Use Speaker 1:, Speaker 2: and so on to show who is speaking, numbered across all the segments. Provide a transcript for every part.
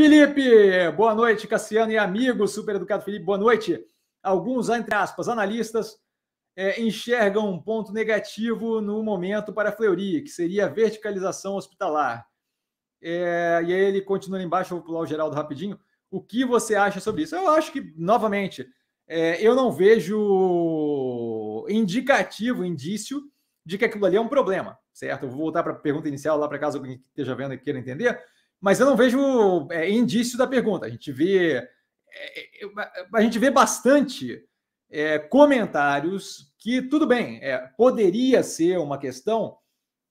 Speaker 1: Felipe, boa noite, Cassiano e amigos, super educado Felipe, boa noite. Alguns, entre aspas, analistas é, enxergam um ponto negativo no momento para a Fleury, que seria a verticalização hospitalar. É, e aí ele continua embaixo, eu vou pular o Geraldo rapidinho. O que você acha sobre isso? Eu acho que, novamente, é, eu não vejo indicativo, indício de que aquilo ali é um problema, certo? Eu vou voltar para a pergunta inicial lá para caso alguém esteja vendo e queira entender mas eu não vejo é, indício da pergunta. A gente vê, é, é a gente vê bastante é, comentários que tudo bem, é, poderia ser uma questão,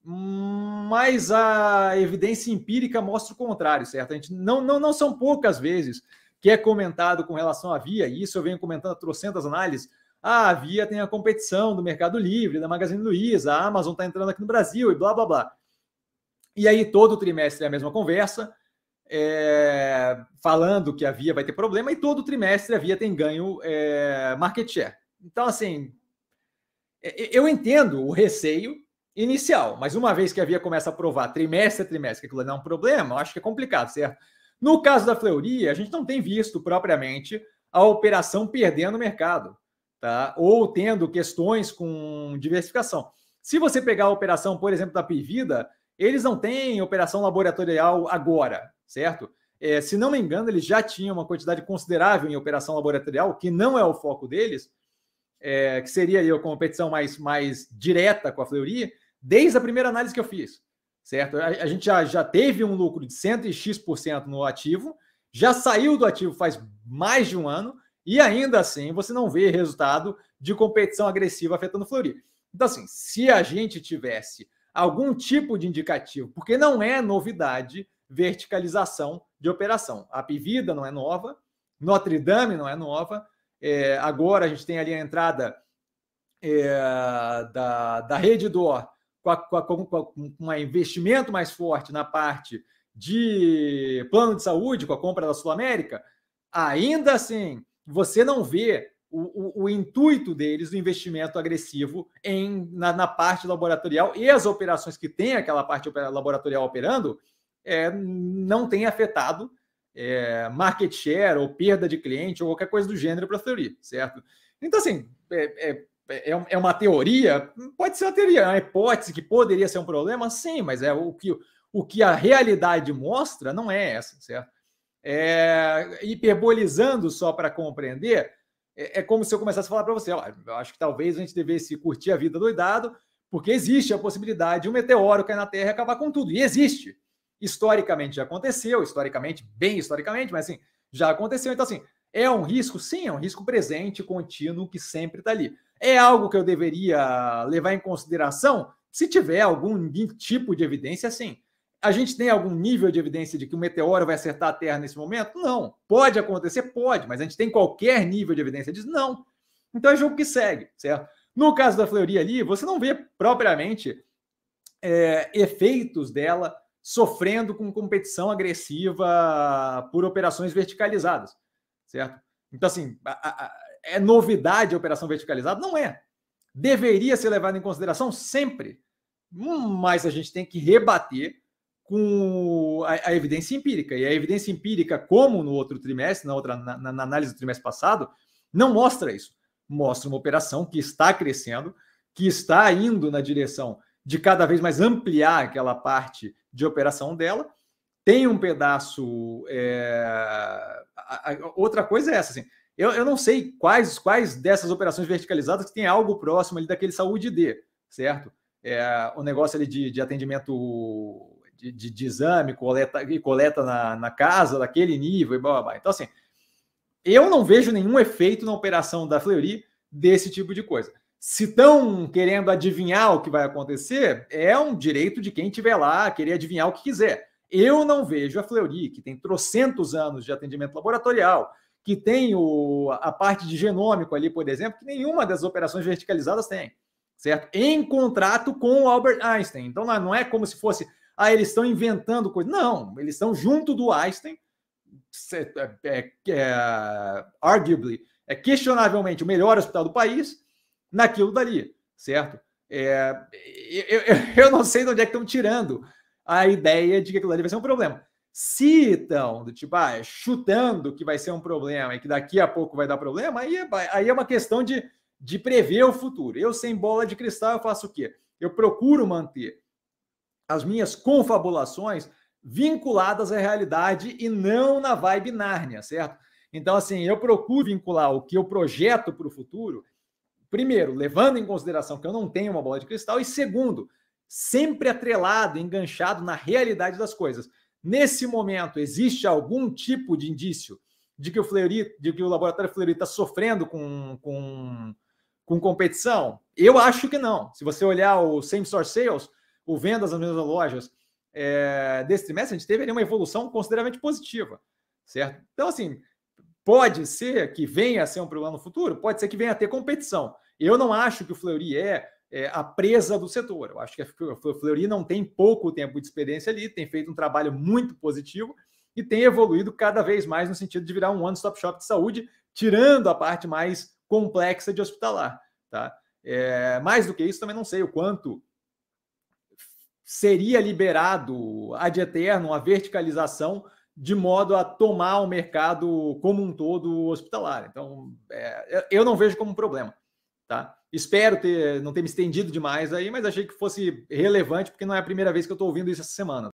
Speaker 1: mas a evidência empírica mostra o contrário, certo? A gente não, não, não são poucas vezes que é comentado com relação à via, e isso eu venho comentando trocentas análises. Ah, a Via tem a competição do Mercado Livre, da Magazine Luiza, a Amazon está entrando aqui no Brasil e blá blá blá. E aí, todo trimestre é a mesma conversa, é, falando que a Via vai ter problema, e todo trimestre a Via tem ganho é, market share. Então, assim, é, é, eu entendo o receio inicial, mas uma vez que a Via começa a provar trimestre a trimestre que aquilo não é um problema, eu acho que é complicado, certo? No caso da Fleury, a gente não tem visto propriamente a operação perdendo o mercado, tá? Ou tendo questões com diversificação. Se você pegar a operação, por exemplo, da Pivida, eles não têm operação laboratorial agora, certo? É, se não me engano, eles já tinham uma quantidade considerável em operação laboratorial, que não é o foco deles, é, que seria aí a competição mais, mais direta com a Fleury, desde a primeira análise que eu fiz, certo? A, a gente já, já teve um lucro de 100 x% no ativo, já saiu do ativo faz mais de um ano, e ainda assim você não vê resultado de competição agressiva afetando Fleury. Então, assim, se a gente tivesse algum tipo de indicativo, porque não é novidade verticalização de operação. A Pivida não é nova, Notre Dame não é nova, é, agora a gente tem ali a entrada é, da, da rede do com, a, com, a, com, um investimento mais forte na parte de plano de saúde, com a compra da Sul América, ainda assim você não vê o, o, o, intuito deles, o investimento agressivo em, na, na, parte laboratorial e as operações que tem aquela parte laboratorial operando é, não tem afetado é, market share ou perda de cliente ou qualquer coisa do gênero para a teoria, certo? Então, assim, é, é, é, uma teoria, pode ser uma teoria, uma hipótese que poderia ser um problema, sim, mas é o que, o que a realidade mostra não é essa, certo? É, hiperbolizando só para compreender, é, é como se eu começasse a falar para você, ó, eu acho que talvez a gente devesse curtir a vida doidado, porque existe a possibilidade de um meteoro cair na Terra e acabar com tudo. E existe. Historicamente já aconteceu, historicamente, bem historicamente, mas assim, já aconteceu. Então, assim, é um risco, sim, é um risco presente, contínuo, que sempre está ali. É algo que eu deveria levar em consideração? Se tiver algum tipo de evidência, sim a gente tem algum nível de evidência de que o um meteoro vai acertar a Terra nesse momento? Não. Pode acontecer? Pode, mas a gente tem qualquer nível de evidência disso? Não. Então é jogo que segue, certo? No caso da Fleury ali, você não vê propriamente é, efeitos dela sofrendo com competição agressiva por operações verticalizadas, certo? Então, assim, a, a, é novidade a operação verticalizada? Não é. Deveria ser levada em consideração sempre, mas a gente tem que rebater com a, a, evidência empírica. E a evidência empírica, como no outro trimestre, na outra na, na, análise do trimestre passado, não mostra isso. Mostra uma operação que está crescendo, que está indo na direção de cada vez mais ampliar aquela parte de operação dela. Tem um pedaço. É... A, a, outra coisa é essa, assim. Eu, eu não sei quais, quais dessas operações verticalizadas que tem algo próximo ali daquele saúde D, certo? É, o negócio ali de, de atendimento de, de, exame, coleta, e coleta na, na casa daquele nível e blá, blá, blá. Então, assim, eu não vejo nenhum efeito na operação da Fleury desse tipo de coisa. Se estão querendo adivinhar o que vai acontecer, é um direito de quem estiver lá querer adivinhar o que quiser. Eu não vejo a Fleury, que tem trocentos anos de atendimento laboratorial, que tem o, a parte de genômico ali, por exemplo, que nenhuma das operações verticalizadas tem, certo? Em contrato com o Albert Einstein. Então não é, é como se fosse ah, eles estão inventando coisas. Não, eles estão junto do Einstein, é, é, é, arguably, é questionavelmente o melhor hospital do país, naquilo dali, certo? É, eu, eu, eu, não sei de onde é que estão tirando a ideia de que aquilo ali vai ser um problema. Se estão, do tipo, ah, é chutando que vai ser um problema e que daqui a pouco vai dar problema, aí é, aí é uma questão de, de prever o futuro. Eu, sem bola de cristal, eu faço o quê? Eu procuro manter as minhas confabulações vinculadas à realidade e não na vibe Nárnia, certo? Então, assim, eu procuro vincular o que eu projeto para o futuro, primeiro, levando em consideração que eu não tenho uma bola de cristal, e segundo, sempre atrelado, enganchado na realidade das coisas. Nesse momento, existe algum tipo de indício de que o Fleury, de que o laboratório Fleury está sofrendo com, com, com competição? Eu acho que não. Se você olhar o Same source Sales, ou vendas nas mesmas lojas é, desse trimestre, a gente teve uma evolução consideravelmente positiva, certo? Então, assim, pode ser que venha a ser um problema no futuro, pode ser que venha a ter competição. Eu não acho que o Fleury é, é a presa do setor. Eu acho que o Fleury não tem pouco tempo de experiência ali, tem feito um trabalho muito positivo e tem evoluído cada vez mais no sentido de virar um one-stop shop de saúde, tirando a parte mais complexa de hospitalar, tá? É, mais do que isso, também não sei o quanto seria liberado ad eterno a verticalização de modo a tomar o mercado como um todo hospitalar. Então, é, eu não vejo como problema, tá? Espero ter, não ter me estendido demais aí, mas achei que fosse relevante, porque não é a primeira vez que eu estou ouvindo isso essa semana.